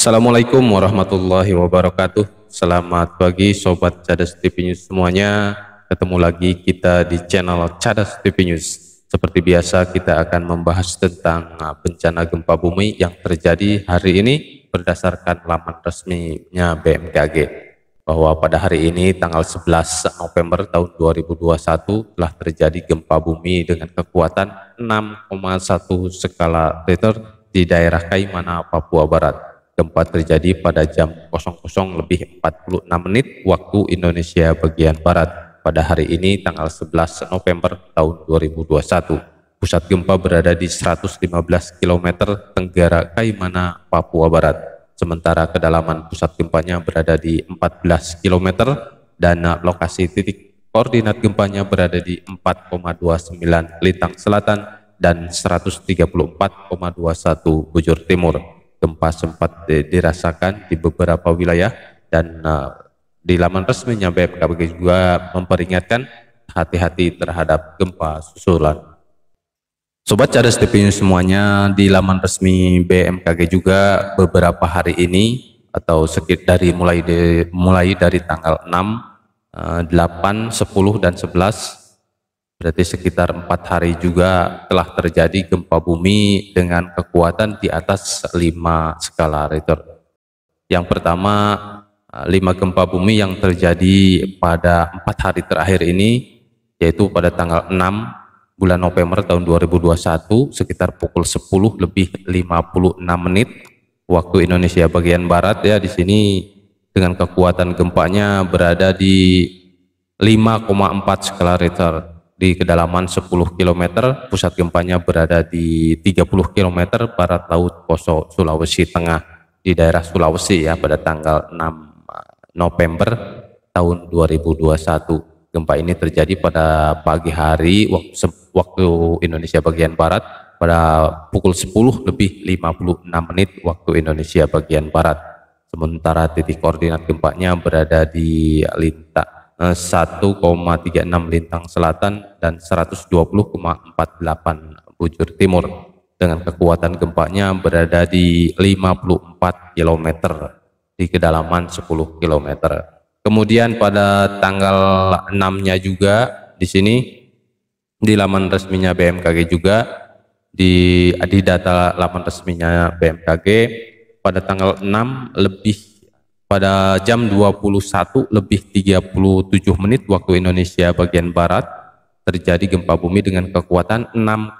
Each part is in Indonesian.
Assalamualaikum warahmatullahi wabarakatuh. Selamat pagi sobat Cadas TV News semuanya. Ketemu lagi kita di channel Cadas TV News. Seperti biasa kita akan membahas tentang bencana gempa bumi yang terjadi hari ini berdasarkan laman resminya BMKG bahwa pada hari ini tanggal 11 November tahun 2021 telah terjadi gempa bumi dengan kekuatan 6,1 skala Richter di daerah Kaimana, Papua Barat Gempa terjadi pada jam 00 lebih 46 menit waktu Indonesia bagian Barat pada hari ini tanggal 11 November tahun 2021. Pusat gempa berada di 115 km tenggara Kaimana, Papua Barat. Sementara kedalaman pusat gempanya berada di 14 km dan lokasi titik koordinat gempanya berada di 4,29 Lintang Selatan dan 134,21 Bujur Timur gempa sempat dirasakan di beberapa wilayah dan uh, di laman resminya BMKG juga memperingatkan hati-hati terhadap gempa susulan. Sobat Cadas TV News semuanya di laman resmi BMKG juga beberapa hari ini atau sekitar dari mulai di, mulai dari tanggal 6, 8, 10 dan 11 Berarti sekitar empat hari juga telah terjadi gempa bumi dengan kekuatan di atas lima skala Richter. Yang pertama, eh, lima gempa bumi yang terjadi pada empat hari terakhir ini, yaitu pada tanggal 6 bulan November tahun 2021 sekitar pukul 10 lebih 56 menit waktu Indonesia bagian Barat ya di sini dengan kekuatan gempanya berada di 5,4 skala Richter di kedalaman 10 km, pusat gempanya berada di 30 km barat laut Poso, Sulawesi Tengah di daerah Sulawesi ya pada tanggal 6 eh, November tahun 2021. Gempa ini terjadi pada pagi hari waktu Indonesia bagian barat pada pukul 10 lebih 56 menit waktu Indonesia bagian barat. Sementara titik koordinat gempanya berada di lintas 1,36 eh, lintang selatan dan 120,48 bujur timur dengan kekuatan gempanya berada di 54 km di kedalaman 10 km. Kemudian pada tanggal 6-nya juga di sini di laman resminya BMKG juga di di data laman resminya BMKG pada tanggal 6 lebih pada jam 21 lebih 37 menit waktu Indonesia bagian Barat terjadi gempa bumi dengan kekuatan 6,2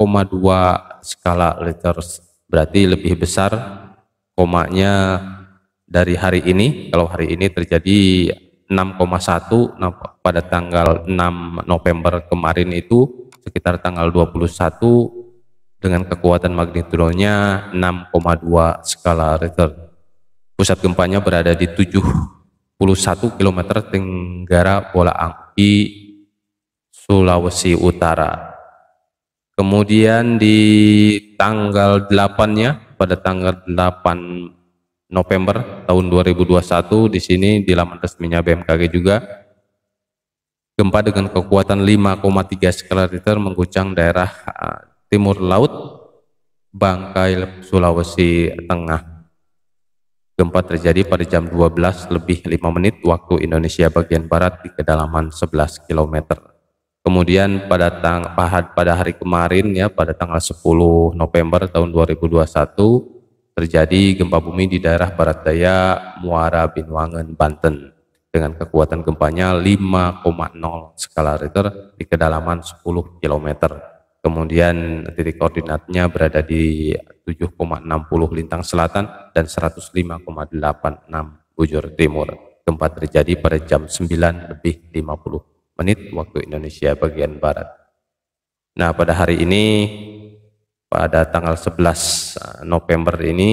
skala Richter berarti lebih besar komanya dari hari ini kalau hari ini terjadi 6,1 nah, pada tanggal 6 November kemarin itu sekitar tanggal 21 dengan kekuatan magnitudonya 6,2 skala Richter Pusat gempanya berada di 71 km tenggara bola Angki Sulawesi Utara. Kemudian di tanggal 8-nya, pada tanggal 8 November tahun 2021, di sini di laman resminya BMKG juga, gempa dengan kekuatan 5,3 skala Richter mengguncang daerah eh, timur laut Bangkai, Sulawesi Tengah. Gempa terjadi pada jam 12 lebih 5 menit waktu Indonesia bagian barat di kedalaman 11 km. Kemudian pada tang pada hari kemarin ya pada tanggal 10 November tahun 2021 terjadi gempa bumi di daerah barat daya Muara Binwangen Banten dengan kekuatan gempanya 5,0 skala Richter di kedalaman 10 kilometer kemudian titik koordinatnya berada di 7,60 lintang selatan dan 105,86 bujur timur. Gempa terjadi pada jam 9 lebih 50 menit waktu Indonesia bagian Barat. Nah pada hari ini, pada tanggal 11 eh, November ini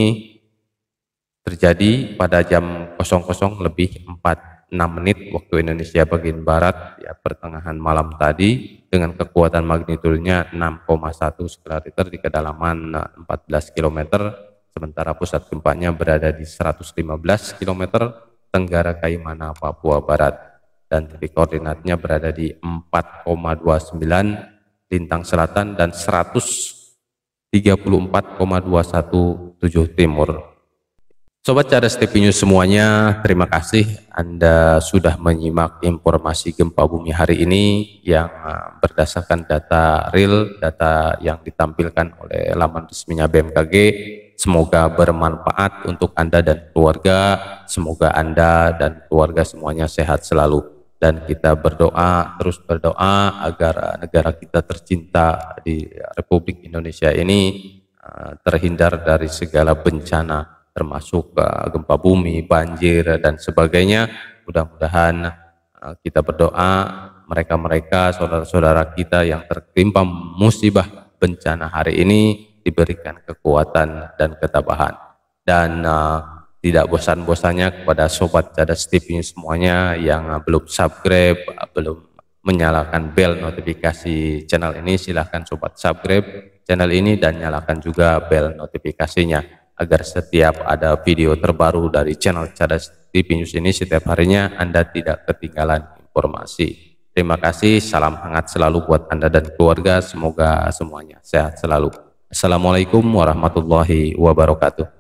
terjadi pada jam 00 lebih 4 6 menit waktu Indonesia bagian Barat ya pertengahan malam tadi dengan kekuatan magnitudenya 6,1 skala Richter di kedalaman 14 eh, km sementara pusat gempanya berada di 115 km Tenggara Kaimana Papua Barat dan titik koordinatnya berada di 4,29 lintang selatan dan 134,217 timur Sobat Cara Step News semuanya, terima kasih Anda sudah menyimak informasi gempa bumi hari ini yang ah, berdasarkan data real, data yang ditampilkan oleh laman resminya BMKG. Semoga bermanfaat untuk Anda dan keluarga. Semoga Anda dan keluarga semuanya sehat selalu dan kita berdoa terus berdoa agar negara kita tercinta di Republik Indonesia ini ah, terhindar dari segala bencana termasuk eh, gempa bumi, banjir dan sebagainya. Mudah-mudahan eh, kita berdoa mereka-mereka saudara-saudara kita yang tertimpa musibah bencana hari ini diberikan kekuatan dan ketabahan. Dan uh, tidak bosan-bosannya kepada sobat Cadas TV semuanya yang belum subscribe, belum menyalakan bel notifikasi channel ini silahkan sobat subscribe channel ini dan nyalakan juga bel notifikasinya agar setiap ada video terbaru dari channel Cadas TV News ini setiap harinya Anda tidak ketinggalan informasi. Terima kasih, salam hangat selalu buat Anda dan keluarga. Semoga semuanya sehat selalu. Assalamualaikum warahmatullahi wabarakatuh.